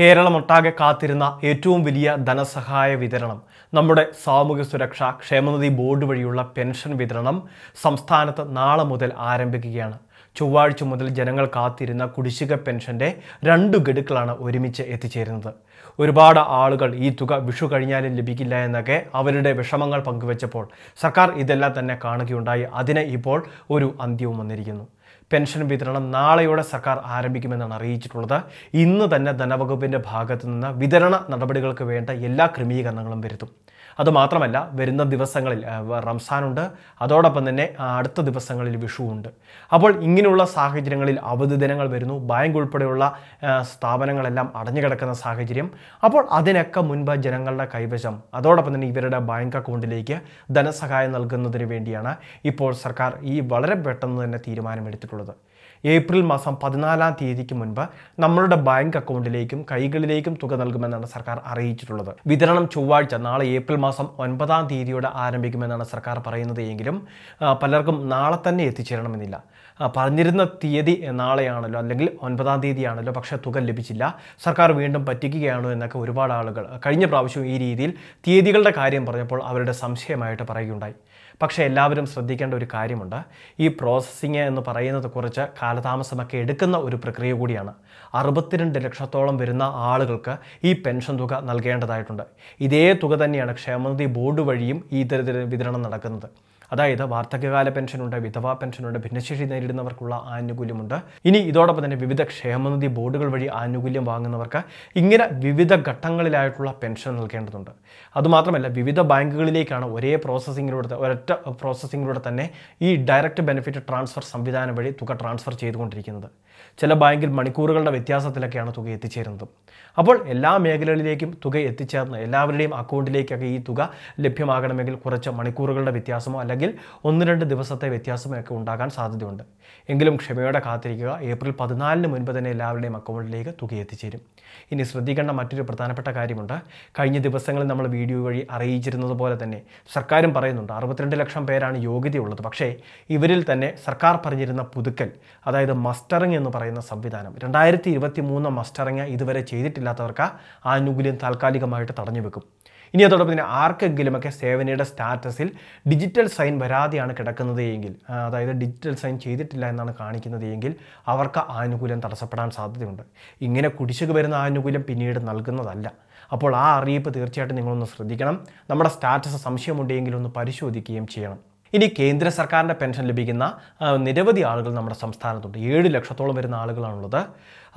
കേരളമൊട്ടാകെ കാത്തിരുന്ന ഏറ്റവും വലിയ ധനസഹായ വിതരണം നമ്മുടെ സാമൂഹ്യ സുരക്ഷ ക്ഷേമനിധി ബോർഡ് വഴിയുള്ള പെൻഷൻ വിതരണം സംസ്ഥാനത്ത് നാളെ മുതൽ ആരംഭിക്കുകയാണ് ചൊവ്വാഴ്ച മുതൽ ജനങ്ങൾ കാത്തിരുന്ന കുടിശ്ശിക പെൻഷൻ്റെ രണ്ട് ഗഡുക്കളാണ് ഒരുമിച്ച് എത്തിച്ചേരുന്നത് ഒരുപാട് ആളുകൾ ഈ തുക വിഷു കഴിഞ്ഞാലും ലഭിക്കില്ല എന്നൊക്കെ അവരുടെ വിഷമങ്ങൾ പങ്കുവച്ചപ്പോൾ സർക്കാർ ഇതെല്ലാം തന്നെ കാണുകയുണ്ടായി അതിന് ഇപ്പോൾ ഒരു അന്ത്യവും വന്നിരിക്കുന്നു പെൻഷൻ വിതരണം നാളെയോടെ സർക്കാർ ആരംഭിക്കുമെന്നാണ് അറിയിച്ചിട്ടുള്ളത് ഇന്ന് തന്നെ ധനവകുപ്പിൻ്റെ ഭാഗത്തു നിന്ന് വിതരണ നടപടികൾക്ക് വേണ്ട എല്ലാ ക്രമീകരണങ്ങളും വരുത്തും അതുമാത്രമല്ല വരുന്ന ദിവസങ്ങളിൽ റംസാനുണ്ട് അതോടൊപ്പം തന്നെ അടുത്ത ദിവസങ്ങളിൽ വിഷുവുണ്ട് അപ്പോൾ ഇങ്ങനെയുള്ള സാഹചര്യങ്ങളിൽ അവധി ദിനങ്ങൾ വരുന്നു ബാങ്ക് ഉൾപ്പെടെയുള്ള സ്ഥാപനങ്ങളെല്ലാം അടഞ്ഞു കിടക്കുന്ന സാഹചര്യം അപ്പോൾ അതിനൊക്കെ മുൻപ് ജനങ്ങളുടെ കൈവശം അതോടൊപ്പം തന്നെ ഇവരുടെ ബാങ്ക് അക്കൗണ്ടിലേക്ക് ധനസഹായം നൽകുന്നതിന് വേണ്ടിയാണ് ഇപ്പോൾ സർക്കാർ ഈ വളരെ പെട്ടെന്ന് തന്നെ തീരുമാനമെടുത്തിട്ടുള്ളത് ഏപ്രിൽ മാസം പതിനാലാം തീയതിക്ക് മുൻപ് നമ്മളുടെ ബാങ്ക് അക്കൗണ്ടിലേക്കും കൈകളിലേക്കും തുക നൽകുമെന്നാണ് സർക്കാർ അറിയിച്ചിട്ടുള്ളത് വിതരണം ചൊവ്വാഴ്ച നാളെ ഏപ്രിൽ മാസം ഒൻപതാം തീയതിയോടെ ആരംഭിക്കുമെന്നാണ് സർക്കാർ പറയുന്നത് എങ്കിലും പലർക്കും നാളെ തന്നെ എത്തിച്ചേരണമെന്നില്ല പറഞ്ഞിരുന്ന തീയതി നാളെയാണല്ലോ അല്ലെങ്കിൽ ഒൻപതാം തീയതിയാണല്ലോ പക്ഷേ തുക ലഭിച്ചില്ല സർക്കാർ വീണ്ടും പറ്റിക്കുകയാണോ എന്നൊക്കെ ഒരുപാട് ആളുകൾ കഴിഞ്ഞ പ്രാവശ്യം ഈ രീതിയിൽ തീയതികളുടെ കാര്യം പറഞ്ഞപ്പോൾ അവരുടെ സംശയമായിട്ട് പറയുകയുണ്ടായി പക്ഷേ എല്ലാവരും ശ്രദ്ധിക്കേണ്ട ഒരു കാര്യമുണ്ട് ഈ പ്രോസസ്സിങ് എന്ന് പറയുന്നത് കുറച്ച് കാലതാമസമൊക്കെ എടുക്കുന്ന ഒരു പ്രക്രിയ കൂടിയാണ് അറുപത്തിരണ്ട് ലക്ഷത്തോളം വരുന്ന ആളുകൾക്ക് ഈ പെൻഷൻ തുക നൽകേണ്ടതായിട്ടുണ്ട് ഇതേ തുക തന്നെയാണ് ക്ഷേമനിധി ബോർഡ് വഴിയും ഈ തരത്തിൽ വിതരണം നടക്കുന്നത് അതായത് വാർദ്ധക്യകാല പെൻഷനുണ്ട് വിധവാ പെൻഷനുണ്ട് ഭിന്നശേഷി നേരിടുന്നവർക്കുള്ള ആനുകൂല്യമുണ്ട് ഇനി ഇതോടൊപ്പം തന്നെ വിവിധ ക്ഷേമനിധി ബോർഡുകൾ വഴി ആനുകൂല്യം വാങ്ങുന്നവർക്ക് ഇങ്ങനെ വിവിധ ഘട്ടങ്ങളിലായിട്ടുള്ള പെൻഷൻ നൽകേണ്ടതുണ്ട് അതുമാത്രമല്ല വിവിധ ബാങ്കുകളിലേക്കാണ് ഒരേ പ്രോസസ്സിങ്ങിലൂടെ ഒരൊറ്റ പ്രോസസ്സിങ്ങിലൂടെ തന്നെ ഈ ഡയറക്റ്റ് ബെനിഫിറ്റ് ട്രാൻസ്ഫർ സംവിധാനം വഴി തുക ട്രാൻസ്ഫർ ചെയ്തുകൊണ്ടിരിക്കുന്നത് ചില ബാങ്കിൽ മണിക്കൂറുകളുടെ വ്യത്യാസത്തിലൊക്കെയാണ് തുക എത്തിച്ചേരുന്നത് അപ്പോൾ എല്ലാ മേഖലകളിലേക്കും തുക എത്തിച്ചേർന്ന് എല്ലാവരുടെയും അക്കൗണ്ടിലേക്കൊക്കെ ഈ തുക ലഭ്യമാകണമെങ്കിൽ കുറച്ച് മണിക്കൂറുകളുടെ വ്യത്യാസമോ അല്ലെങ്കിൽ അല്ലെങ്കിൽ ഒന്ന് രണ്ട് ദിവസത്തെ വ്യത്യാസമൊക്കെ ഉണ്ടാകാൻ സാധ്യതയുണ്ട് എങ്കിലും ക്ഷമയോടെ കാത്തിരിക്കുക ഏപ്രിൽ പതിനാലിന് മുൻപ് തന്നെ എല്ലാവരുടെയും അക്കൗണ്ടിലേക്ക് തുക എത്തിച്ചേരും ഇനി ശ്രദ്ധിക്കേണ്ട മറ്റൊരു പ്രധാനപ്പെട്ട കാര്യമുണ്ട് കഴിഞ്ഞ ദിവസങ്ങളിൽ നമ്മൾ വീഡിയോ വഴി അറിയിച്ചിരുന്നത് പോലെ തന്നെ സർക്കാരും പറയുന്നുണ്ട് അറുപത്തിരണ്ട് ലക്ഷം പേരാണ് യോഗ്യതയുള്ളത് പക്ഷേ ഇവരിൽ തന്നെ സർക്കാർ പറഞ്ഞിരുന്ന പുതുക്കൽ അതായത് മസ്റ്ററിങ് എന്ന് പറയുന്ന സംവിധാനം രണ്ടായിരത്തി ഇരുപത്തി മൂന്ന് മസ്റ്ററിംഗ് ഇതുവരെ ചെയ്തിട്ടില്ലാത്തവർക്ക് ആനുകൂല്യം താൽക്കാലികമായിട്ട് തടഞ്ഞു വെക്കും ഇനി അതോടൊപ്പം തന്നെ ആർക്കെങ്കിലുമൊക്കെ സേവനയുടെ സ്റ്റാറ്റസിൽ ഡിജിറ്റൽ സൈൻ സൈൻ വരാതെയാണ് കിടക്കുന്നത് എങ്കിൽ അതായത് ഡിജിറ്റൽ സൈൻ ചെയ്തിട്ടില്ല എന്നാണ് കാണിക്കുന്നത് എങ്കിൽ അവർക്ക് ആനുകൂല്യം തടസ്സപ്പെടാൻ സാധ്യതയുണ്ട് ഇങ്ങനെ കുടിശ്ശിക വരുന്ന ആനുകൂല്യം പിന്നീട് നൽകുന്നതല്ല അപ്പോൾ ആ അറിയിപ്പ് തീർച്ചയായിട്ടും നിങ്ങളൊന്ന് ശ്രദ്ധിക്കണം നമ്മുടെ സ്റ്റാറ്റസ് സംശയമുണ്ടെങ്കിൽ ഒന്ന് പരിശോധിക്കുകയും ചെയ്യണം ഇനി കേന്ദ്ര സർക്കാരിൻ്റെ പെൻഷൻ ലഭിക്കുന്ന നിരവധി ആളുകൾ നമ്മുടെ സംസ്ഥാനത്തുണ്ട് ഏഴ് ലക്ഷത്തോളം വരുന്ന ആളുകളാണുള്ളത്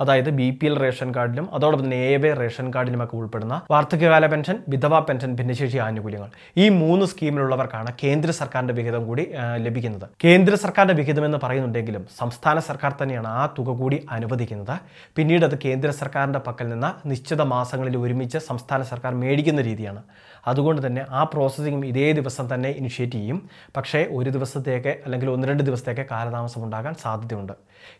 അതായത് ബി പി എൽ റേഷൻ കാർഡിലും അതോടൊപ്പം തന്നെ എ വേ റേഷൻ ഒക്കെ ഉൾപ്പെടുന്ന വാർദ്ധക്യകാല പെൻഷൻ വിധവാ പെൻഷൻ ഭിന്നശേഷി ആനുകൂല്യങ്ങൾ ഈ മൂന്ന് സ്കീമിലുള്ളവർക്കാണ് കേന്ദ്ര സർക്കാരിന്റെ വിഹിതം കൂടി ലഭിക്കുന്നത് കേന്ദ്ര സർക്കാരിന്റെ വിഹിതം എന്ന് പറയുന്നുണ്ടെങ്കിലും സംസ്ഥാന സർക്കാർ തന്നെയാണ് ആ തുക കൂടി അനുവദിക്കുന്നത് പിന്നീട് അത് കേന്ദ്ര സർക്കാരിന്റെ പക്കൽ നിന്ന് നിശ്ചിത മാസങ്ങളിൽ ഒരുമിച്ച് സംസ്ഥാന സർക്കാർ മേടിക്കുന്ന രീതിയാണ് അതുകൊണ്ട് തന്നെ ആ പ്രോസസ്സിംഗ് ഇതേ ദിവസം തന്നെ ഇനിഷ്യേറ്റ് ചെയ്യും പക്ഷേ ഒരു ദിവസത്തേക്ക് അല്ലെങ്കിൽ ഒന്ന് രണ്ട് ദിവസത്തേക്ക് കാലതാമസം ഉണ്ടാകാൻ സാധ്യതയുണ്ട്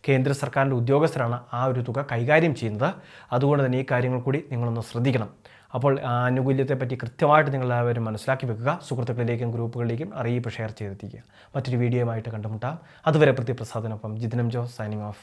കേന്ദ്ര സർക്കാരിൻ്റെ ഉദ്യോഗസ്ഥരാണ് ആ ഒരു ഒരു തുക കൈകാര്യം ചെയ്യുന്നത് അതുകൊണ്ട് തന്നെ ഈ കാര്യങ്ങൾ കൂടി നിങ്ങളൊന്ന് ശ്രദ്ധിക്കണം അപ്പോൾ ആനുകൂല്യത്തെ പറ്റി കൃത്യമായിട്ട് നിങ്ങൾ എല്ലാവരും മനസ്സിലാക്കി വെക്കുക സുഹൃത്തുക്കളിലേക്കും ഗ്രൂപ്പുകളിലേക്കും അറിയിപ്പ് ഷെയർ ചെയ്തെത്തിക്കുക മറ്റൊരു വീഡിയോയുമായിട്ട് കണ്ടുമുട്ടാം അതുവരെ പ്രതിപ്രസാദനൊപ്പം ജിതിനം ജോസ് സൈനിങ് ഓഫ്